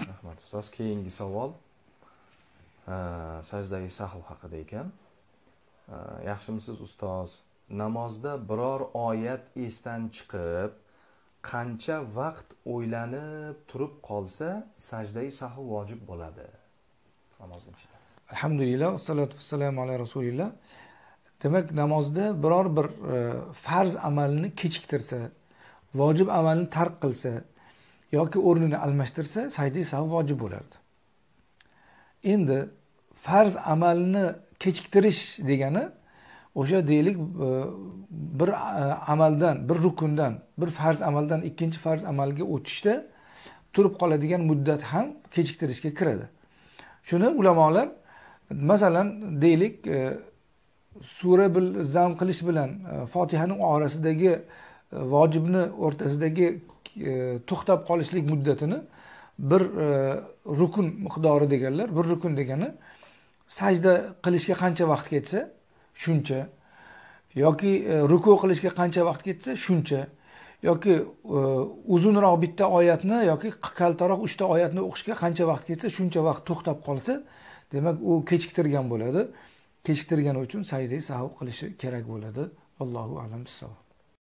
rahmat ustoz keyingi savol sajdagi sahv haqida ekan yaxshimisiz ustoz namozda biror oyat esdan chiqib qancha vaqt o'ylanib turib qolsa sajdai sahv vojib bo'ladi namozni ichida alhamdulillah vassalotu vassalamu ala rasulillah demak namozda biror bir e, farz amalni kechiktirsa vojib amalni tark qilsa yoki o'rnini almashtirsa sajda sahu vojib bo'lardi endi farz amalni kechiktirish degani o'sha deylik e, bir e, amaldan bir rukundan bir farz amaldan ikkinchi farz amalga o'tishda turib qoladigan muddat ham kechiktirishga kiradi shuni ulamolar masalan deylik e, sura zam qilish bilan fotihani orasidagi vojibni o'rtasidagi E, to'xtab qolishlik muddatini bir e, rukun miqdori deganlar bir rukun degani sajda qilishga qancha vaqt ketsa shuncha yoki e, ruku qilishga qancha vaqt ketsa shuncha yoki uzunroq bitta oyatni yoki kaltaroq uchta oyatni o'qishga qancha vaqt ketsa shuncha vaqt to'xtab qolsa demak u kechiktirgan bo'ladi kechiktirgani uchun sajda sahv qilishi kerak bo'ladi allohu alam bissavob